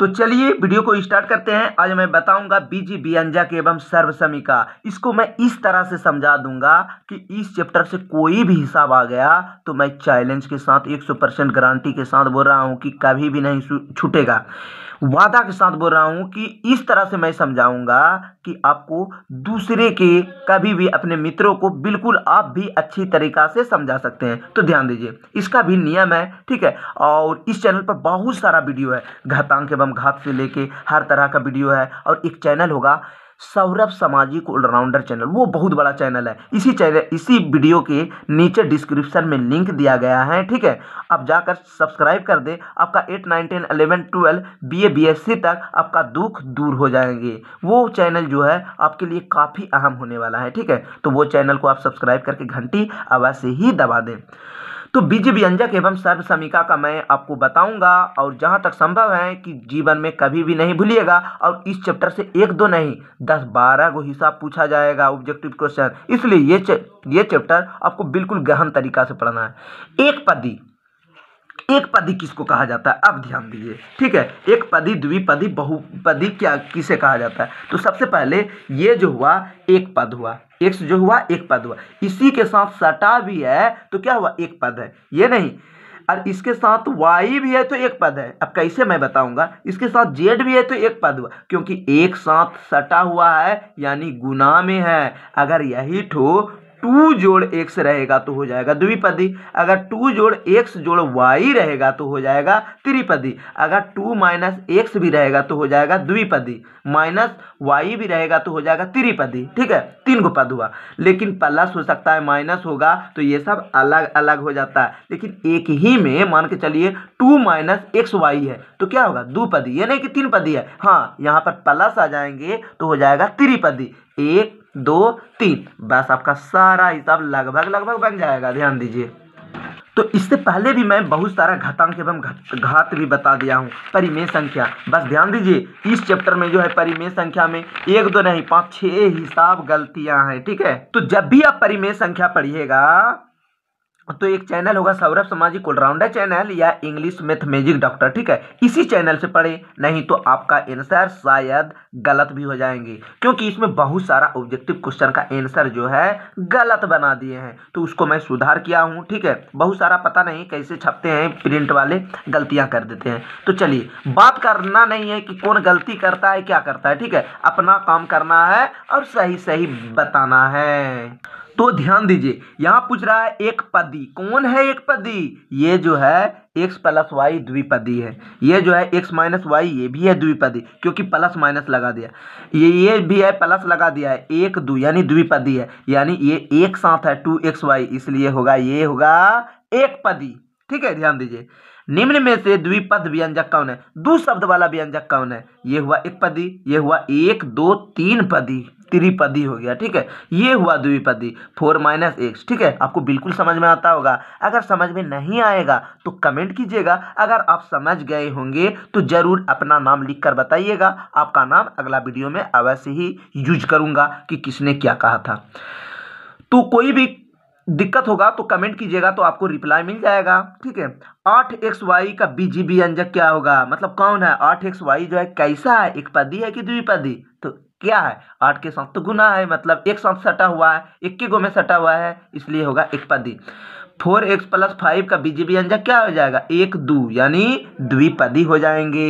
तो चलिए वीडियो को स्टार्ट करते हैं आज मैं बताऊंगा बीजी व्यंजक एवं सर्वसमी का इसको मैं इस तरह से समझा दूंगा कि इस चैप्टर से कोई भी हिसाब आ गया तो मैं चैलेंज के साथ 100 परसेंट गारंटी के साथ बोल रहा हूं कि कभी भी नहीं छूटेगा वादा के साथ बोल रहा हूं कि इस तरह से मैं समझाऊंगा कि आपको दूसरे के कभी भी अपने मित्रों को बिल्कुल आप भी अच्छी तरीका से समझा सकते हैं तो ध्यान दीजिए इसका भी नियम है ठीक है और इस चैनल पर बहुत सारा वीडियो है घातांक एवं एवं घात से लेके हर तरह का वीडियो है और एक चैनल होगा सौरभ सामाजिक ऑलराउंडर चैनल वो बहुत बड़ा चैनल है इसी चैनल इसी वीडियो के नीचे डिस्क्रिप्शन में लिंक दिया गया है ठीक है आप जाकर सब्सक्राइब कर दें आपका eight nine ten eleven twelve B A B S C तक आपका दुख दूर हो जाएंगे वो चैनल जो है आपके लिए काफ़ी अहम होने वाला है ठीक है तो वो चैनल को आप सब्सक्राइब करके घंटी अवश्य से ही दबा दें तो बीज व्यंजक एवं सर्व समीका का मैं आपको बताऊंगा और जहाँ तक संभव है कि जीवन में कभी भी नहीं भूलिएगा और इस चैप्टर से एक दो नहीं दस बारह को हिसाब पूछा जाएगा ऑब्जेक्टिव क्वेश्चन इसलिए ये ये चैप्टर आपको बिल्कुल गहन तरीका से पढ़ना है एक पदी एक पदी किसको कहा जाता है अब ध्यान दीजिए ठीक है एक पदी द्विपदी बहुपदी क्या किसे कहा जाता है तो सबसे पहले ये जो हुआ एक पद हुआ एक्स जो हुआ एक पद हुआ इसी के साथ सटा भी है तो क्या हुआ एक पद है ये नहीं और इसके साथ वाई भी है तो एक पद है अब कैसे मैं बताऊंगा इसके साथ जेड भी है तो एक पद हुआ क्योंकि एक साथ सटा हुआ है यानी गुना में है अगर यही ठो टू जोड़ एक्स रहेगा तो हो जाएगा द्विपदी अगर टू जोड़ एक्स जोड़ वाई रहेगा तो हो जाएगा त्रिपदी अगर टू माइनस एक्स भी रहेगा तो हो जाएगा द्विपदी माइनस वाई भी रहेगा तो हो जाएगा त्रिपदी ठीक है तीन गो पद हुआ लेकिन प्लस हो सकता है माइनस होगा तो ये सब अलग अलग हो जाता है लेकिन एक ही में मान के चलिए टू माइनस एक्स वाई है तो क्या होगा दो ये नहीं कि तीन पदी है हाँ यहाँ पर प्लस आ जाएंगे तो हो जाएगा त्रिपदी एक दो तीन बस आपका सारा हिसाब लगभग लगभग बन जाएगा ध्यान दीजिए तो इससे पहले भी मैं बहुत सारा घातांक एवं घात भी बता दिया हूँ परिमेय संख्या बस ध्यान दीजिए इस चैप्टर में जो है परिमेय संख्या में एक दो नहीं पाँच छह हिसाब गलतियां हैं ठीक है तो जब भी आप परिमेय संख्या पढ़िएगा तो एक चैनल होगा सौरभ समाजी कुलराउंडर चैनल या इंग्लिश मैथ मैजिक डॉक्टर ठीक है इसी चैनल से पढ़े नहीं तो आपका आंसर शायद गलत भी हो जाएंगे क्योंकि इसमें बहुत सारा ऑब्जेक्टिव क्वेश्चन का आंसर जो है गलत बना दिए हैं तो उसको मैं सुधार किया हूँ ठीक है बहुत सारा पता नहीं कैसे छपते हैं प्रिंट वाले गलतियाँ कर देते हैं तो चलिए बात करना नहीं है कि कौन गलती करता है क्या करता है ठीक है अपना काम करना है और सही सही बताना है तो ध्यान दीजिए यहां पूछ रहा है एक पदी कौन है एक पदी ये जो है एक्स प्लस वाई द्विपदी है ये जो है एक्स माइनस वाई ये भी है द्विपदी क्योंकि प्लस माइनस लगा दिया ये ये भी है प्लस लगा दिया है एक दो यानी द्विपदी है यानी ये एक साथ है टू एक्स वाई इसलिए होगा ये होगा एक पदी ठीक है ध्यान दीजिए निम्न में से द्विपद व्यंजक कौन है दो शब्द वाला व्यंजक कौन है ये हुआ एक पदी ये हुआ एक दो तीन पदी त्रिपदी हो गया ठीक है ये हुआ द्विपदी फोर माइनस एक्स ठीक है आपको बिल्कुल समझ में आता होगा अगर समझ में नहीं आएगा तो कमेंट कीजिएगा अगर आप समझ गए होंगे तो ज़रूर अपना नाम लिख कर बताइएगा आपका नाम अगला वीडियो में अवश्य ही यूज करूँगा कि किसने क्या कहा था तो कोई भी दिक्कत होगा तो कमेंट कीजिएगा तो आपको रिप्लाई मिल जाएगा ठीक है आठ एक्स वाई का बी व्यंजक क्या होगा मतलब कौन है आठ एक्स वाई जो है कैसा है एक पदी है कि द्विपदी तो क्या है आठ के साथ तो गुना है मतलब एक साथ सटा हुआ है इक्की गो में सटा हुआ है इसलिए होगा एक पदी फोर एक्स प्लस फाइव का बीजेपी अंजा क्या हो जाएगा एक दू यानी द्विपदी हो जाएंगे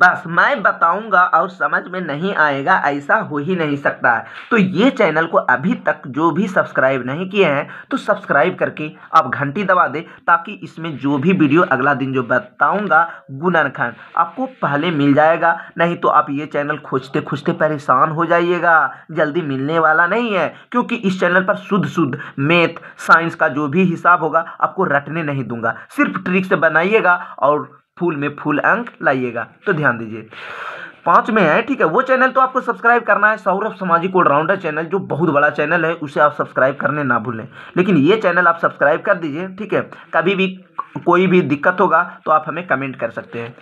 बस मैं बताऊंगा और समझ में नहीं आएगा ऐसा हो ही नहीं सकता है तो ये चैनल को अभी तक जो भी सब्सक्राइब नहीं किए हैं तो सब्सक्राइब करके आप घंटी दबा दें ताकि इसमें जो भी वीडियो अगला दिन जो बताऊंगा गुनरखंड आपको पहले मिल जाएगा नहीं तो आप ये चैनल खोजते खोजते परेशान हो जाइएगा जल्दी मिलने वाला नहीं है क्योंकि इस चैनल पर शुद्ध शुद्ध मैथ साइंस का जो भी हिसाब होगा आपको रटने नहीं दूंगा सिर्फ ट्रिक से बनाइएगा और फूल में फूल अंक लाइएगा तो ध्यान दीजिए पाँच में है ठीक है वो चैनल तो आपको सब्सक्राइब करना है सौरभ सामाजिक ऑलराउंडर चैनल जो बहुत बड़ा चैनल है उसे आप सब्सक्राइब करने ना भूलें लेकिन ये चैनल आप सब्सक्राइब कर दीजिए ठीक है कभी भी कोई भी दिक्कत होगा तो आप हमें कमेंट कर सकते हैं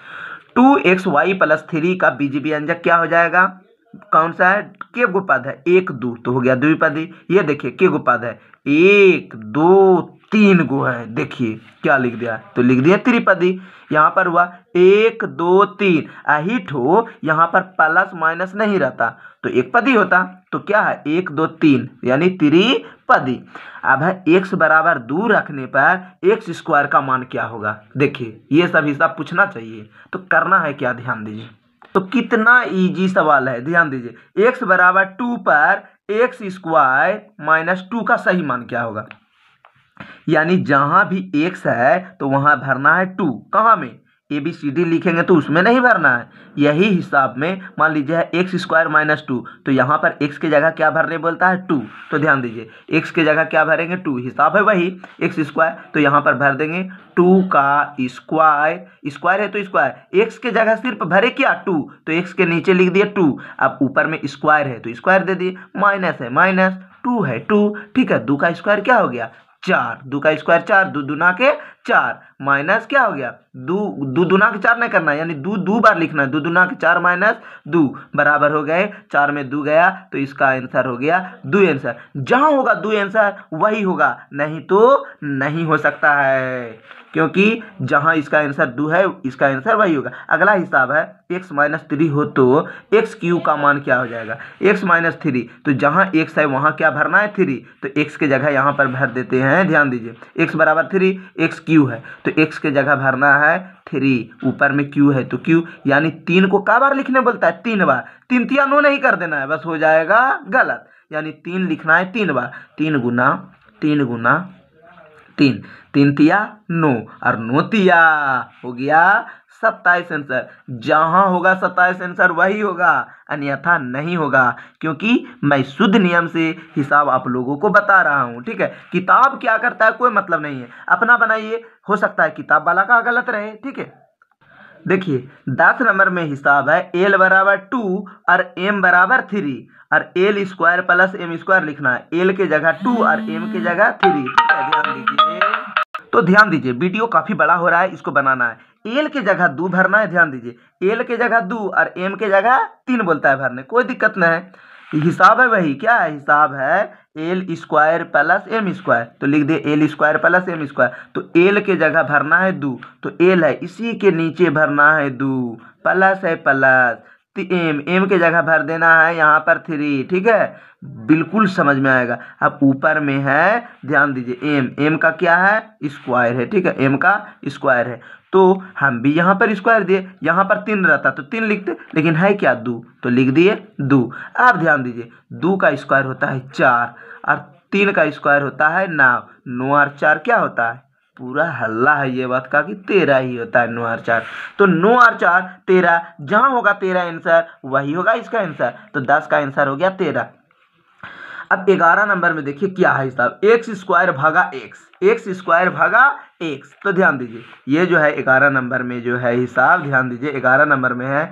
two X Y plus three का बीजेपी अंजक क्या हो जाएगा कौन सा है के गुपाद है एक दू तो हो गया द्विपदी ये देखिए के गुपाद है एक दो तीन गो है देखिए क्या लिख दिया तो लिख दिया त्रिपदी यहाँ पर हुआ एक दो तीन आही ठो यहाँ पर प्लस माइनस नहीं रहता तो एक पदी होता तो क्या है एक दो तीन यानी त्रिपदी अब है एक्स बराबर दूर रखने पर एक्स स्क्वायर का मान क्या होगा देखिए ये सब हिसाब पूछना चाहिए तो करना है क्या ध्यान दीजिए तो कितना इजी सवाल है ध्यान दीजिए एक्स बराबर टू पर एक्स स्क्वायर माइनस टू का सही मान क्या होगा यानी जहां भी एक्स है तो वहां भरना है टू कहां में ए बी सी डी लिखेंगे तो उसमें नहीं भरना है यही हिसाब में मान लीजिए एक्स स्क्वायर माइनस टू तो यहाँ पर एक्स के जगह क्या भरने बोलता है टू तो ध्यान दीजिए एक्स के जगह क्या भरेंगे टू हिसाब है वही एक्स स्क्वायर तो यहाँ पर भर देंगे टू का स्क्वायर स्क्वायर है तो स्क्वायर एक्स के जगह सिर्फ भरे क्या टू तो एक्स के नीचे लिख दिए टू अब ऊपर में स्क्वायर है तो स्क्वायर दे दिए माइनस है माइनस टू है टू ठीक है दो का स्क्वायर क्या हो गया चार दो का स्क्वायर चार दो दुना के चार माइनस क्या हो गया दो दो दुना के चार नहीं करना यानी दो दो बार लिखना है दो दुना के चार माइनस दो बराबर हो गए चार में दो गया तो इसका आंसर हो गया दो आंसर जहाँ होगा दो आंसर वही होगा नहीं तो नहीं हो सकता है क्योंकि जहाँ इसका आंसर दो है इसका आंसर वही होगा अगला हिसाब है एक्स माइनस थ्री हो तो एक्स क्यू का मान क्या हो जाएगा एक्स माइनस थ्री तो जहाँ एक्स है वहाँ क्या भरना है थ्री तो एक्स के जगह यहाँ पर भर देते हैं ध्यान दीजिए एक्स बराबर थ्री एक्स क्यू है तो एक्स के जगह भरना है थ्री ऊपर में क्यू है तो क्यू यानी तीन को का बार लिखने बोलता है तीन बार तीन तिया नो नहीं कर देना है बस हो जाएगा गलत यानी तीन लिखना है तीन बार तीन गुना तीन गुना तीन तीन तिया नौ और नौ तिया हो गया सत्ताईस आंसर जहाँ होगा सत्ताईस आंसर वही होगा अन्यथा नहीं होगा क्योंकि मैं शुद्ध नियम से हिसाब आप लोगों को बता रहा हूँ ठीक है किताब क्या करता है कोई मतलब नहीं है अपना बनाइए हो सकता है किताब वाला का गलत रहे ठीक है देखिए दस नंबर में हिसाब है एल बराबर टू और एम बराबर थ्री और L square plus M square लिखना है एल के जगह टू और एम के जगह थ्री ध्यान दीजिए तो ध्यान दीजिए वीडियो काफ़ी बड़ा हो रहा है इसको बनाना है एल के जगह दो भरना है ध्यान दीजिए एल के जगह दो और एम के जगह तीन बोलता है भरने कोई दिक्कत नहीं है हिसाब है वही क्या है हिसाब है L square plus M square तो लिख दे L square plus M square तो एल के जगह भरना है दू तो एल है इसी के नीचे भरना है दू प्लस है प्लस एम एम के जगह भर देना है यहाँ पर थ्री ठीक है बिल्कुल समझ में आएगा अब ऊपर में है ध्यान दीजिए एम एम का क्या है स्क्वायर है ठीक है एम का स्क्वायर है तो हम भी यहाँ पर स्क्वायर दिए यहाँ पर तीन रहता तो तीन लिखते लेकिन है क्या दो तो लिख दिए दो आप ध्यान दीजिए दो का स्क्वायर होता है चार और तीन का स्क्वायर होता है नौ नौ और चार क्या होता है पूरा हल्ला है ये बात का कि तेरा ही होता है नो आर चार तो नो आर चार तेरह जहां होगा तेरह आंसर वही होगा इसका आंसर तो दस का आंसर हो गया तेरह अब ग्यारह नंबर में देखिए क्या है हिसाब एक्स स्क्वायर भागा एक्स एक्स स्क्वायर भागा एक्स तो ध्यान दीजिए ये जो है ग्यारह नंबर में जो है हिसाब ध्यान दीजिए ग्यारह नंबर में है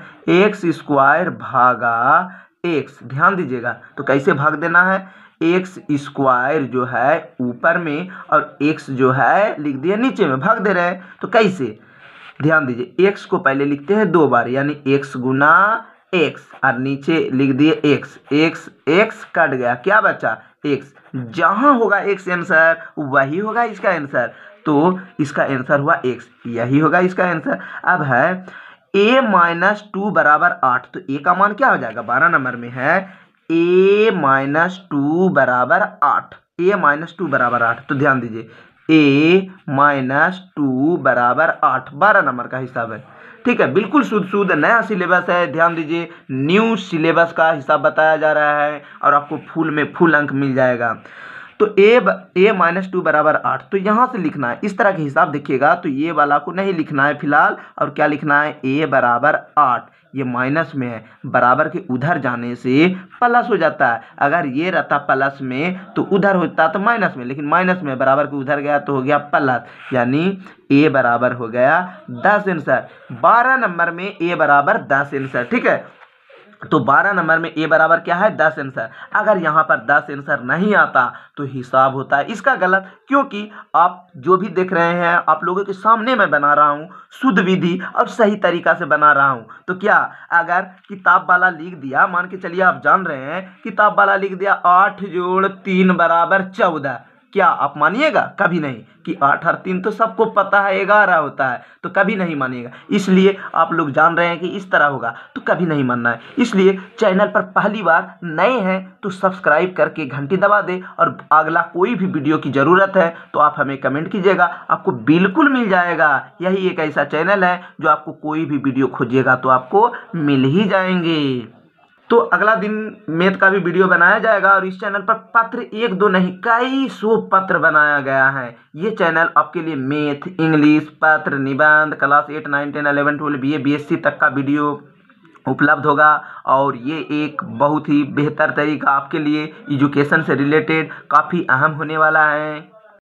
एक्स स्क्वायर भागा एक्स ध्यान दीजिएगा तो कैसे भाग देना है एक्स स्क्वायर जो है ऊपर में और एक्स जो है लिख दिया नीचे में भाग दे रहे हैं तो कैसे ध्यान दीजिए एक्स को पहले लिखते हैं दो बार यानी एक्स गुना एक्स और नीचे लिख दिए एक्स एक्स एक्स कट गया क्या बचा एक्स जहाँ होगा एक्स आंसर वही होगा इसका आंसर तो इसका आंसर हुआ एक्स यही होगा इसका आंसर अब है ए माइनस टू बराबर आठ तो ए का मान क्या हो जाएगा बारह नंबर में है ए माइनस टू बराबर आठ ए माइनस टू बराबर आठ तो ध्यान दीजिए ए माइनस टू बराबर आठ बारह नंबर का हिसाब है ठीक है बिल्कुल शुद्ध शुद्ध नया सिलेबस है ध्यान दीजिए न्यू सिलेबस का हिसाब बताया जा रहा है और आपको फुल में फुल अंक मिल जाएगा तो ए ए माइनस टू बराबर आठ तो यहाँ से लिखना है इस तरह के हिसाब देखिएगा तो ये वाला को नहीं लिखना है फिलहाल और क्या लिखना है ए बराबर आठ ये माइनस में है बराबर के उधर जाने से प्लस हो जाता है अगर ये रहता प्लस में तो उधर होता तो माइनस में लेकिन माइनस में बराबर के उधर गया तो हो गया प्लस यानी ए बराबर हो गया दस आंसर बारह नंबर में ए बराबर दस आंसर ठीक है तो 12 नंबर में ए बराबर क्या है 10 आंसर अगर यहाँ पर 10 आंसर नहीं आता तो हिसाब होता है इसका गलत क्योंकि आप जो भी देख रहे हैं आप लोगों के सामने मैं बना रहा हूँ शुद्ध विधि और सही तरीका से बना रहा हूँ तो क्या अगर किताब वाला लिख दिया मान के चलिए आप जान रहे हैं किताब वाला लिख दिया आठ जोड़ तीन बराबर चौदह क्या आप मानिएगा कभी नहीं कि आठ और तीन तो सबको पता है ग्यारह होता है तो कभी नहीं मानिएगा इसलिए आप लोग जान रहे हैं कि इस तरह होगा तो कभी नहीं मानना है इसलिए चैनल पर पहली बार नए हैं तो सब्सक्राइब करके घंटी दबा दें और अगला कोई भी वीडियो की ज़रूरत है तो आप हमें कमेंट कीजिएगा आपको बिल्कुल मिल जाएगा यही एक ऐसा चैनल है जो आपको कोई भी वीडियो खोजिएगा तो आपको मिल ही जाएंगे तो अगला दिन मेथ का भी वीडियो बनाया जाएगा और इस चैनल पर पत्र एक दो नहीं कई सौ पत्र बनाया गया है ये चैनल आपके लिए मेथ इंग्लिश पत्र निबंध class eight nine ten eleven twelve B A B तक का वीडियो उपलब्ध होगा और ये एक बहुत ही बेहतर तरीका आपके लिए एजुकेशन से रिलेटेड काफ़ी अहम होने वाला है